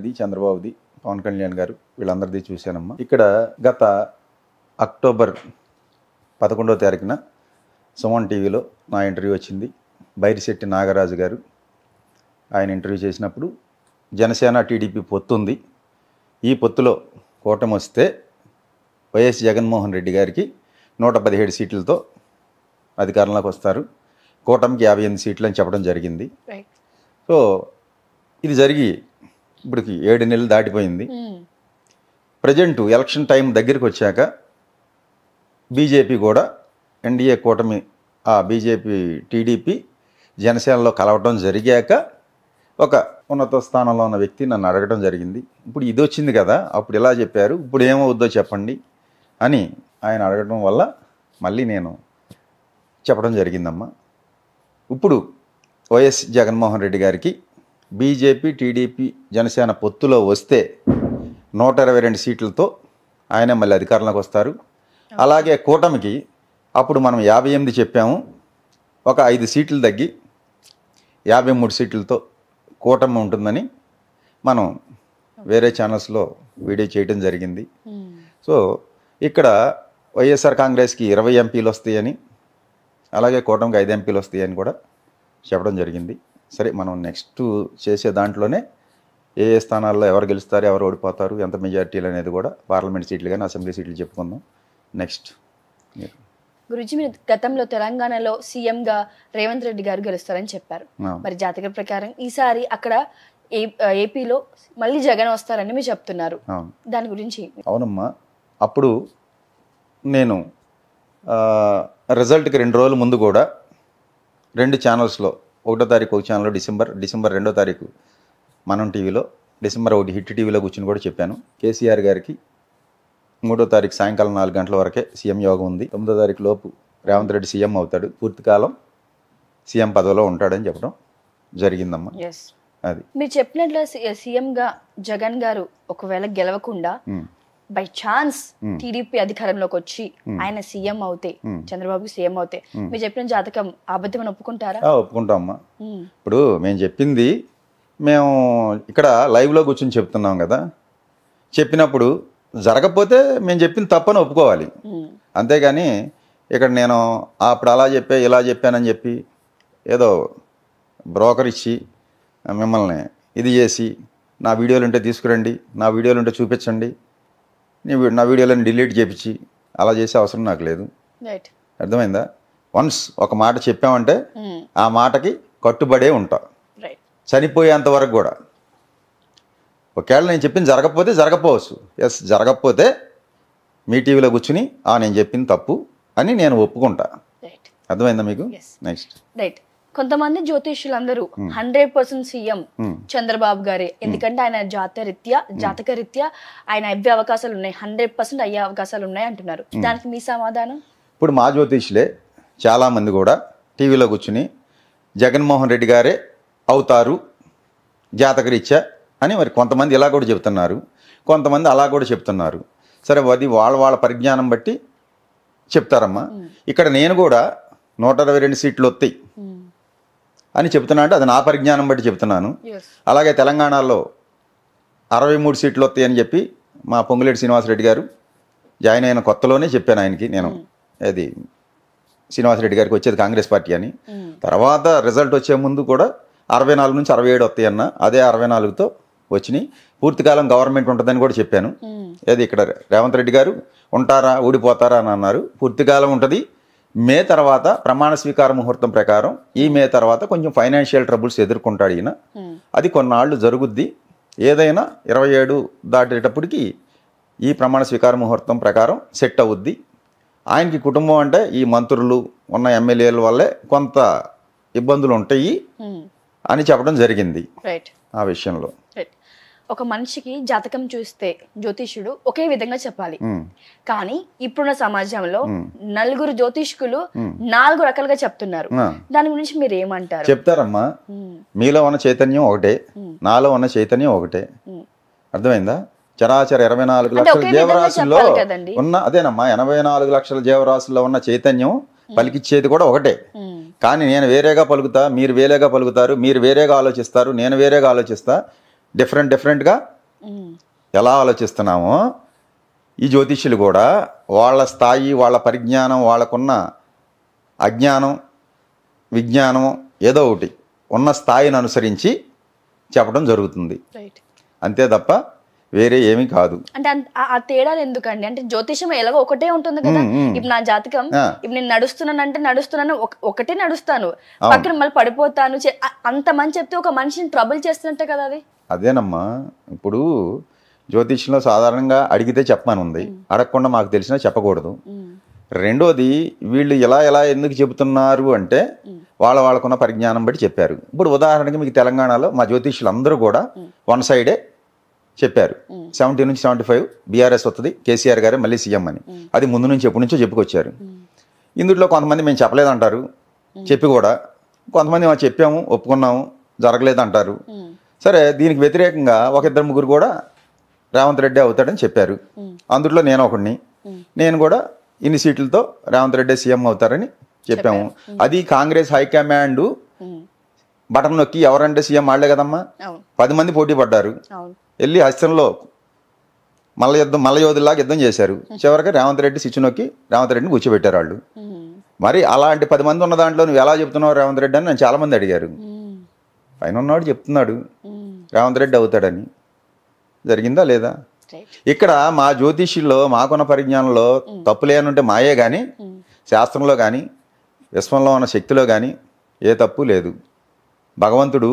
ఇది చంద్రబాబుది పవన్ కళ్యాణ్ గారు వీళ్ళందరిది చూశానమ్మా ఇక్కడ గత అక్టోబర్ పదకొండవ తారీఖున సుమన్ టీవీలో నా ఇంటర్వ్యూ వచ్చింది బైరిశెట్టి నాగరాజు గారు ఆయన ఇంటర్వ్యూ చేసినప్పుడు జనసేన టీడీపీ పొత్తు ఉంది ఈ పొత్తులో కూటమి వస్తే వైఎస్ జగన్మోహన్ రెడ్డి గారికి నూట పదిహేడు సీట్లతో అధికారంలోకి వస్తారు కూటమికి యాభై ఎనిమిది సీట్లు అని చెప్పడం జరిగింది సో ఇది జరిగి ఇప్పటికి ఏడు నెలలు దాటిపోయింది ప్రజెంట్ ఎలక్షన్ టైం దగ్గరికి వచ్చాక బీజేపీ కూడా ఎన్డీఏ కూటమి ఆ బీజేపీ టీడీపీ జనసేనలో కలవటం జరిగాక ఒక ఉన్నత స్థానంలో ఉన్న వ్యక్తి నన్ను అడగటం జరిగింది ఇప్పుడు ఇది వచ్చింది కదా అప్పుడు ఇలా చెప్పారు ఇప్పుడు ఏమవుద్దో చెప్పండి అని ఆయన అడగటం వల్ల మళ్ళీ నేను చెప్పడం జరిగిందమ్మా ఇప్పుడు వైఎస్ జగన్మోహన్ రెడ్డి గారికి బీజేపీ టీడీపీ జనసేన పొత్తులో వస్తే నూట ఇరవై రెండు సీట్లతో ఆయన మళ్ళీ అధికారంలోకి వస్తారు అలాగే కూటమికి అప్పుడు మనం యాభై ఎనిమిది చెప్పాము ఒక ఐదు సీట్లు తగ్గి యాభై మూడు సీట్లతో కూటమి ఉంటుందని మనం వేరే ఛానల్స్లో వీడియో చేయడం జరిగింది hmm. సో ఇక్కడ వైఎస్ఆర్ కాంగ్రెస్కి ఇరవై ఎంపీలు వస్తాయని అలాగే కూటమికి ఐదు ఎంపీలు వస్తాయని కూడా చెప్పడం జరిగింది సరే మనం నెక్స్ట్ చేసే దాంట్లోనే ఏ ఏ స్థానాల్లో ఎవరు గెలుస్తారు ఎవరు ఓడిపోతారు ఎంత మెజార్టీలు అనేది కూడా పార్లమెంట్ సీట్లు కానీ అసెంబ్లీ సీట్లు చెప్పుకుందాం నెక్స్ట్ గురించి మీరు గతంలో తెలంగాణలో సీఎంగా రేవంత్ రెడ్డి గారు గెలుస్తారని చెప్పారు మరి జాతక ప్రకారం ఈసారి అక్కడ ఏపీలో మళ్ళీ జగన్ వస్తారని మీరు చెప్తున్నారు దాని గురించి అవునమ్మా అప్పుడు నేను రిజల్ట్కి రెండు రోజుల ముందు కూడా రెండు ఛానల్స్లో ఒకటో తారీఖు ఒక ఛానల్లో డిసెంబర్ డిసెంబర్ రెండో తారీఖు మనం టీవీలో డిసెంబర్ ఒకటి హిట్ టీవీలో కూర్చుని కూడా చెప్పాను కేసీఆర్ గారికి మూడో తారీఖు సాయంకాలం నాలుగు గంటల వరకే సీఎం యోగం ఉంది తొమ్మిదో తారీఖు లోపు రేవంత్ రెడ్డి సీఎం అవుతాడు పూర్తికాలం సీఎం పదవిలో ఉంటాడని చెప్పడం జరిగిందమ్మా అది మీరు చెప్పినట్లు సీఎంగా జగన్ గారు ఒకవేళ గెలవకుండా బై ఛాన్స్ టీడీపీ అధికారంలోకి వచ్చి hmm. ఆయన సీఎం అవుతే hmm. చంద్రబాబు సీఎం అవుతే hmm. మీరు చెప్పిన జాతకం అబద్ధం ఒప్పుకుంటారా ఒప్పుకుంటామ్మా ఇప్పుడు మేము చెప్పింది మేము ఇక్కడ లైవ్లో కూర్చొని చెప్తున్నాం కదా చెప్పినప్పుడు జరగకపోతే మేము చెప్పింది తప్పని ఒప్పుకోవాలి అంతేగాని ఇక్కడ నేను అప్పుడు అలా చెప్పా ఇలా చెప్పానని చెప్పి ఏదో బ్రోకర్ ఇచ్చి మిమ్మల్ని ఇది చేసి నా వీడియోలు ఉంటే తీసుకురండి నా వీడియోలు ఉంటే చూపించండి నేను నా వీడియోలను డిలీట్ చేపించి అలా చేసే అవసరం నాకు లేదు అర్థమైందా వన్స్ ఒక మాట చెప్పామంటే hmm. ఆ మాటకి కట్టుబడే ఉంటా చనిపోయేంత వరకు కూడా ఒకవేళ నేను చెప్పింది జరగకపోతే జరగపోవచ్చు ఎస్ జరగకపోతే మీ టీవీలో కూర్చుని ఆ నేను చెప్పింది తప్పు అని నేను ఒప్పుకుంటా అర్థమైందా మీకు నెక్స్ట్ రైట్ కొంతమంది జ్యోతిష్యులందరూ హండ్రెడ్ పర్సెంట్ సీఎం చంద్రబాబు గారే ఎందుకంటే ఆయన జాతరీత్యా రీత్యా ఆయన అవ్వే అవకాశాలు ఉన్నాయి హండ్రెడ్ పర్సెంట్ అయ్యే అవకాశాలు ఉన్నాయి అంటున్నారు దానికి మీ సమాధానం ఇప్పుడు మా జ్యోతిష్యులే మంది కూడా టీవీలో కూర్చుని జగన్మోహన్ రెడ్డి గారే అవుతారు రీత్యా అని మరి కొంతమంది ఇలా కూడా చెప్తున్నారు కొంతమంది అలా కూడా చెప్తున్నారు సరే అది వాళ్ళ వాళ్ళ పరిజ్ఞానం బట్టి చెప్తారమ్మా ఇక్కడ నేను కూడా నూట అరవై రెండు సీట్లు వస్తాయి అని చెప్తున్నా అంటే అది నా పరిజ్ఞానం బట్టి చెప్తున్నాను అలాగే తెలంగాణలో అరవై మూడు సీట్లు వస్తాయని చెప్పి మా పొంగులేటి శ్రీనివాసరెడ్డి గారు జాయిన్ అయిన కొత్తలోనే చెప్పాను ఆయనకి నేను hmm. అది శ్రీనివాసరెడ్డి గారికి వచ్చేది కాంగ్రెస్ పార్టీ అని hmm. తర్వాత రిజల్ట్ వచ్చే ముందు కూడా అరవై నాలుగు నుంచి అరవై ఏడు వస్తాయన్న అదే అరవై నాలుగుతో వచ్చినాయి పూర్తికాలం గవర్నమెంట్ ఉంటుందని కూడా చెప్పాను అది hmm. ఇక్కడ రేవంత్ రెడ్డి గారు ఉంటారా ఊడిపోతారా అని అన్నారు పూర్తికాలం ఉంటుంది మే తర్వాత ప్రమాణ స్వీకార ముహూర్తం ప్రకారం ఈ మే తర్వాత కొంచెం ఫైనాన్షియల్ ట్రబుల్స్ ఎదుర్కొంటాడు ఈయన అది కొన్నాళ్ళు జరుగుద్ది ఏదైనా ఇరవై ఏడు దాటేటప్పటికి ఈ ప్రమాణ స్వీకార ముహూర్తం ప్రకారం సెట్ అవుద్ది ఆయనకి కుటుంబం అంటే ఈ మంత్రులు ఉన్న ఎమ్మెల్యేల వల్లే కొంత ఇబ్బందులు ఉంటాయి అని చెప్పడం జరిగింది ఆ విషయంలో ఒక మనిషికి జాతకం చూస్తే జ్యోతిష్యుడు ఒకే విధంగా చెప్పాలి కానీ ఇప్పుడున్న సమాజంలో నలుగురు జ్యోతిష్కులు నాలుగు రకాలుగా చెప్తున్నారు దాని గురించి మీరు ఏమంటారు చెప్తారమ్మా మీలో ఉన్న చైతన్యం ఒకటే నాలో ఉన్న చైతన్యం ఒకటే అర్థమైందా చరాచర ఇరవై నాలుగు లక్షల జీవరాశుల్లో ఉన్న అదేనమ్మా ఎనభై నాలుగు లక్షల జీవరాశుల్లో ఉన్న చైతన్యం పలికిచ్చేది కూడా ఒకటే కానీ నేను వేరేగా పలుకుతా మీరు వేరేగా పలుకుతారు మీరు వేరేగా ఆలోచిస్తారు నేను వేరేగా ఆలోచిస్తా డిఫరెంట్ డిఫరెంట్గా ఎలా ఆలోచిస్తున్నామో ఈ జ్యోతిష్యులు కూడా వాళ్ళ స్థాయి వాళ్ళ పరిజ్ఞానం వాళ్ళకున్న అజ్ఞానం విజ్ఞానం ఏదో ఒకటి ఉన్న స్థాయిని అనుసరించి చెప్పడం జరుగుతుంది అంతే తప్ప వేరే ఏమీ కాదు అంటే ఆ తేడా ఎందుకండి అంటే జ్యోతిషం ఎలాగో ఒకటే ఉంటుంది కదా ఇప్పుడు నా జాతకం ఇప్పుడు నేను నడుస్తున్నాను అంటే నడుస్తున్నాను ఒకటే నడుస్తాను పక్కన మళ్ళీ పడిపోతాను అంత మంచి చెప్తే ఒక మనిషిని ట్రబుల్ చేస్తున్నట్టే కదా అది అదేనమ్మా ఇప్పుడు జ్యోతిష్యంలో సాధారణంగా అడిగితే చెప్పమనుంది అడగకుండా మాకు తెలిసినా చెప్పకూడదు రెండోది వీళ్ళు ఎలా ఎలా ఎందుకు చెబుతున్నారు అంటే వాళ్ళ వాళ్ళకున్న పరిజ్ఞానం బట్టి చెప్పారు ఇప్పుడు ఉదాహరణకి మీకు తెలంగాణలో మా జ్యోతిష్యులు అందరూ కూడా వన్ సైడే చెప్పారు సెవెంటీ నుంచి సెవెంటీ ఫైవ్ బీఆర్ఎస్ వస్తుంది కేసీఆర్ గారే మళ్ళీ సీఎం అని అది ముందు నుంచి ఎప్పటి నుంచో చెప్పుకొచ్చారు ఇందులో కొంతమంది మేము చెప్పలేదంటారు చెప్పి కూడా కొంతమంది మేము చెప్పాము ఒప్పుకున్నాము జరగలేదంటారు సరే దీనికి వ్యతిరేకంగా ఒక ఇద్దరు ముగ్గురు కూడా రేవంత్ రెడ్డి అవుతాడని చెప్పారు అందులో నేను ఒకడిని నేను కూడా ఇన్ని సీట్లతో రేవంత్ రెడ్డి సీఎం అవుతారని చెప్పాము అది కాంగ్రెస్ హైకమాండ్ బటన్ నొక్కి ఎవరంటే సీఎం ఆడలే కదమ్మా పది మంది పోటీ పడ్డారు వెళ్ళి హస్తంలో మల్ల యుద్ధం మల్ల యోధులాగా యుద్ధం చేశారు చివరికి రేవంత్ రెడ్డి స్విచ్ నొక్కి రేవంత్ రెడ్డిని కూర్చోబెట్టారు వాళ్ళు మరి అలాంటి పది మంది ఉన్న దాంట్లో నువ్వు ఎలా చెప్తున్నావు రేవంత్ రెడ్డి అని నన్ను చాలామంది అడిగారు పైన ఉన్నవాడు చెప్తున్నాడు రేవంత్ రెడ్డి అవుతాడని జరిగిందా లేదా ఇక్కడ మా జ్యోతిష్యుల్లో మాకున్న పరిజ్ఞానంలో తప్పులేనుంటే మాయే కానీ శాస్త్రంలో కానీ విశ్వంలో ఉన్న శక్తిలో కానీ ఏ తప్పు లేదు భగవంతుడు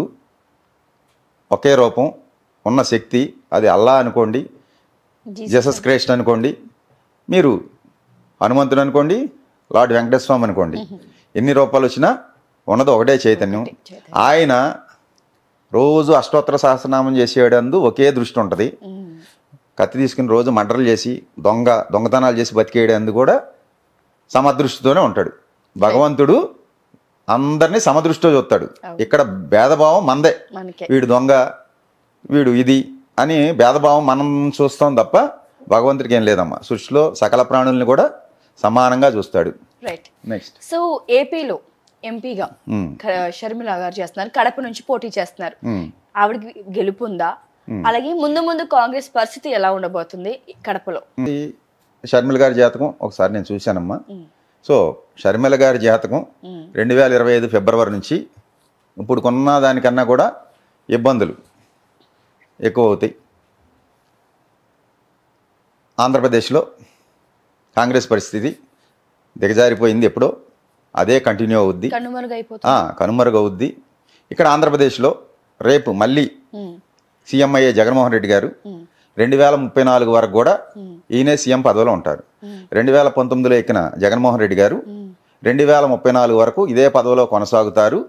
ఒకే రూపం ఉన్న శక్తి అది అల్లా అనుకోండి జీసస్ క్రేష్ణ అనుకోండి మీరు హనుమంతుడు అనుకోండి లార్డ్ వెంకటేశ్వమి అనుకోండి mm-hmm. ఎన్ని రూపాయలు వచ్చినా ఉన్నది ఒకటే చైతన్యం ఆయన రోజు అష్టోత్తర సహస్రనామం చేసేడందు ఒకే దృష్టి ఉంటుంది mm-hmm. కత్తి తీసుకుని రోజు మంటలు చేసి దొంగ దొంగతనాలు చేసి బతికేయడందు కూడా సమదృష్టితోనే ఉంటాడు భగవంతుడు అందరినీ సమదృష్టితో చూస్తాడు ఇక్కడ భేదభావం మందే వీడు దొంగ వీడు ఇది అని భేదభావం మనం చూస్తాం తప్ప భగవంతుడికి ఏం లేదమ్మా సృష్టిలో సకల ప్రాణుల్ని కూడా సమానంగా చూస్తాడు రైట్ నెక్స్ట్ సో ఏపీలో ఎంపీగా షర్మిల గారు చేస్తున్నారు కడప నుంచి పోటీ చేస్తున్నారు hmm. ఆవిడకి గెలుపు ఉందా hmm. అలాగే ముందు ముందు కాంగ్రెస్ పరిస్థితి ఎలా ఉండబోతుంది కడపలో షర్మిల గారి జాతకం ఒకసారి నేను చూశానమ్మా hmm. సో షర్మిల గారి జాతకం రెండు వేల ఇరవై ఐదు ఫిబ్రవరి నుంచి ఇప్పుడు కొన్న దానికన్నా కూడా ఇబ్బందులు ఎక్కువ అవుతాయి ఆంధ్రప్రదేశ్లో కాంగ్రెస్ పరిస్థితి దిగజారిపోయింది ఎప్పుడో అదే కంటిన్యూ అవుద్ది కనుమరుగవుద్ది ఇక్కడ ఆంధ్రప్రదేశ్లో రేపు మళ్ళీ సీఎంఐఏ జగన్మోహన్ రెడ్డి గారు రెండు వేల ముప్పై నాలుగు వరకు కూడా ఈయనే సీఎం పదవిలో ఉంటారు రెండు వేల పంతొమ్మిదిలో ఎక్కిన జగన్మోహన్ రెడ్డి గారు రెండు వేల ముప్పై నాలుగు వరకు ఇదే పదవిలో కొనసాగుతారు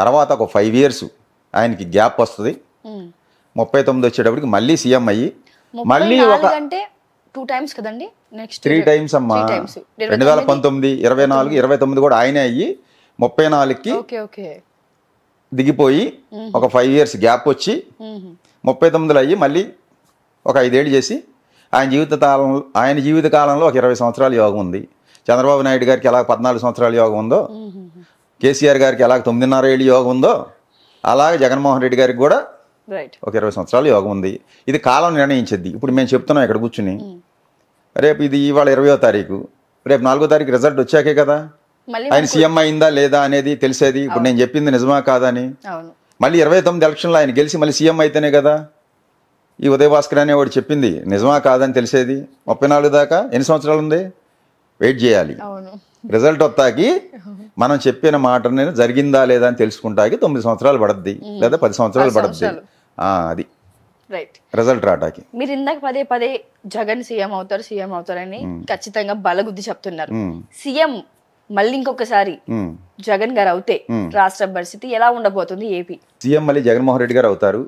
తర్వాత ఒక ఫైవ్ ఇయర్స్ ఆయనకి గ్యాప్ వస్తుంది ముప్పై తొమ్మిది వచ్చేటప్పటికి మళ్ళీ సీఎం అయ్యి మళ్ళీ ఒక అంటే టూ టైమ్స్ కదండి నెక్స్ట్ త్రీ టైమ్స్ అమ్మా రెండు వేల పంతొమ్మిది ఇరవై నాలుగు ఇరవై తొమ్మిది కూడా ఆయనే అయ్యి ముప్పై నాలుగుకి దిగిపోయి ఒక ఫైవ్ ఇయర్స్ గ్యాప్ వచ్చి ముప్పై తొమ్మిదిలో అయ్యి మళ్ళీ ఒక ఐదేళ్ళు చేసి ఆయన జీవిత కాలంలో ఆయన జీవిత కాలంలో ఒక ఇరవై సంవత్సరాల యోగం ఉంది చంద్రబాబు నాయుడు గారికి ఎలా పద్నాలుగు సంవత్సరాల యోగం ఉందో కేసీఆర్ గారికి ఎలా తొమ్మిదిన్నర ఏళ్ళు యోగం ఉందో అలాగే జగన్మోహన్ రెడ్డి గారికి కూడా ఒక ఇరవై సంవత్సరాలు యోగం ఉంది ఇది కాలం నిర్ణయించింది ఇప్పుడు మేము చెప్తున్నాం ఇక్కడ కూర్చుని hmm. రేపు ఇది ఇవాళ ఇరవయో తారీఖు రేపు నాలుగో తారీఖు రిజల్ట్ వచ్చాకే కదా ఆయన సీఎం అయిందా లేదా అనేది తెలిసేది ఇప్పుడు నేను చెప్పింది నిజమా కాదని మళ్ళీ ఇరవై తొమ్మిది ఎలక్షన్లో ఆయన గెలిచి మళ్ళీ సీఎం అయితేనే కదా ఈ ఉదయ భాస్కర్ అనేవాడు చెప్పింది నిజమా కాదని తెలిసేది ముప్పై నాలుగు దాకా ఎన్ని సంవత్సరాలు ఉంది వెయిట్ చేయాలి రిజల్ట్ వస్తాకి మనం చెప్పిన మాట నేను జరిగిందా లేదా అని తెలుసుకుంటాకి తొమ్మిది సంవత్సరాలు పడద్ది లేదా పది సంవత్సరాలు పడద్ది అది రైట్ రిజల్ట్ రాటాకి మీరు ఇందాక పదే పదే జగన్ సీఎం అవుతారు సీఎం అవుతారని ఖచ్చితంగా బలగుద్ది చెప్తున్నారు సీఎం మళ్ళీ ఇంకొకసారి జగన్ గారు అవుతే రాష్ట్ర పరిస్థితి ఎలా ఉండబోతుంది ఏపీ సీఎం మళ్ళీ జగన్మోహన్ రెడ్డి గారు అవుతారు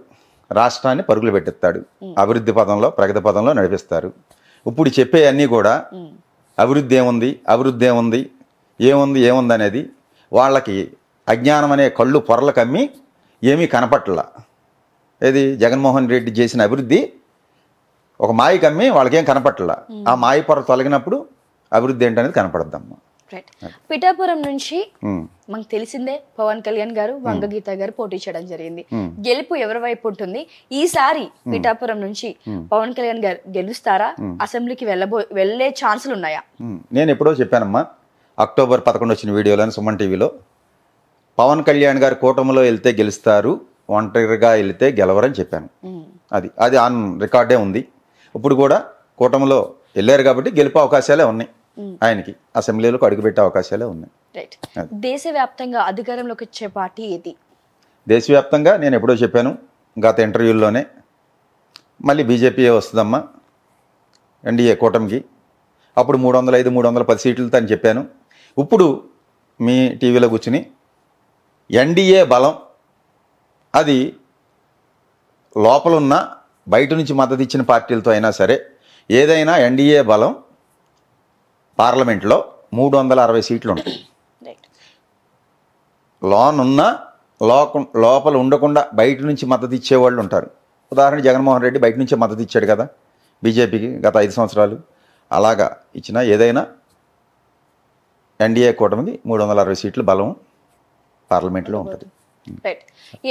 రాష్ట్రాన్ని పరుగులు పెట్టిస్తాడు అభివృద్ధి పదంలో ప్రగతి పదంలో నడిపిస్తారు ఇప్పుడు చెప్పే అన్నీ కూడా అభివృద్ధి ఏముంది అభివృద్ధి ఏముంది ఏముంది ఏముంది అనేది వాళ్ళకి అజ్ఞానం అనే కళ్ళు పొరలు కమ్మి ఏమీ కనపట్ల ఏది జగన్మోహన్ రెడ్డి చేసిన అభివృద్ధి ఒక మాయ కమ్మి వాళ్ళకేం కనపట్ల ఆ మాయ పొర తొలగినప్పుడు అభివృద్ధి ఏంటనేది కనపడద్దమ్మా పిఠాపురం నుంచి hmm. మనకు తెలిసిందే పవన్ కళ్యాణ్ గారు hmm. వంగగీత గారు పోటీ చేయడం జరిగింది hmm. గెలుపు ఎవరి వైపు ఉంటుంది ఈసారి పిఠాపురం నుంచి పవన్ కళ్యాణ్ గారు గెలుస్తారా అసెంబ్లీకి వెళ్ళబో వెళ్ళే ఛాన్సులు ఉన్నాయా నేను ఎప్పుడో చెప్పానమ్మా అక్టోబర్ పదకొండు వచ్చిన వీడియోలో సుమన్ టీవీలో పవన్ కళ్యాణ్ గారు కూటమిలో వెళ్తే గెలుస్తారు ఒంటరిగా వెళితే గెలవరని చెప్పాను అది అది ఆన్ రికార్డే ఉంది ఇప్పుడు కూడా కూటమిలో వెళ్ళారు కాబట్టి గెలుపు అవకాశాలే ఉన్నాయి Mm. ఆయనకి అసెంబ్లీలోకి అడుగుపెట్టే అవకాశాలే ఉన్నాయి దేశవ్యాప్తంగా అధికారంలోకి వచ్చే పార్టీ ఏది దేశవ్యాప్తంగా నేను ఎప్పుడో చెప్పాను గత ఇంటర్వ్యూల్లోనే మళ్ళీ బీజేపీ వస్తుందమ్మా ఎన్డీఏ కూటమికి అప్పుడు మూడు వందల ఐదు మూడు వందల పది సీట్లతో అని చెప్పాను ఇప్పుడు మీ టీవీలో కూర్చుని ఎన్డీఏ బలం అది లోపలున్న బయట నుంచి మద్దతు ఇచ్చిన పార్టీలతో అయినా సరే ఏదైనా ఎన్డీఏ బలం పార్లమెంట్లో మూడు వందల అరవై సీట్లు ఉంటాయి లోనున్న లోక లోపల ఉండకుండా బయట నుంచి మద్దతు ఇచ్చేవాళ్ళు ఉంటారు ఉదాహరణ జగన్మోహన్ రెడ్డి బయట నుంచే మద్దతు ఇచ్చాడు కదా బీజేపీకి గత ఐదు సంవత్సరాలు అలాగా ఇచ్చిన ఏదైనా ఎన్డీఏ కూటమికి మూడు వందల అరవై సీట్లు బలం పార్లమెంట్లో ఉంటుంది రైట్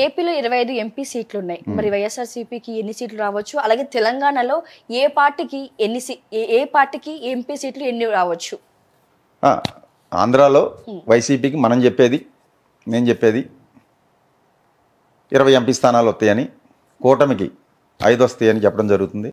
ఏపీలో ఇరవై ఐదు ఎంపీ సీట్లు ఉన్నాయి hmm. మరి వైఎస్ఆర్సీపీకి ఎన్ని సీట్లు రావచ్చు అలాగే తెలంగాణలో ఏ పార్టీకి ఎన్ని ఏ పార్టీకి ఎంపీ సీట్లు ఎన్ని రావచ్చు ఆంధ్రాలో hmm. వైసీపీకి మనం చెప్పేది నేను చెప్పేది ఇరవై ఎంపీ స్థానాలు వస్తాయని కూటమికి ఐదు వస్తాయని చెప్పడం జరుగుతుంది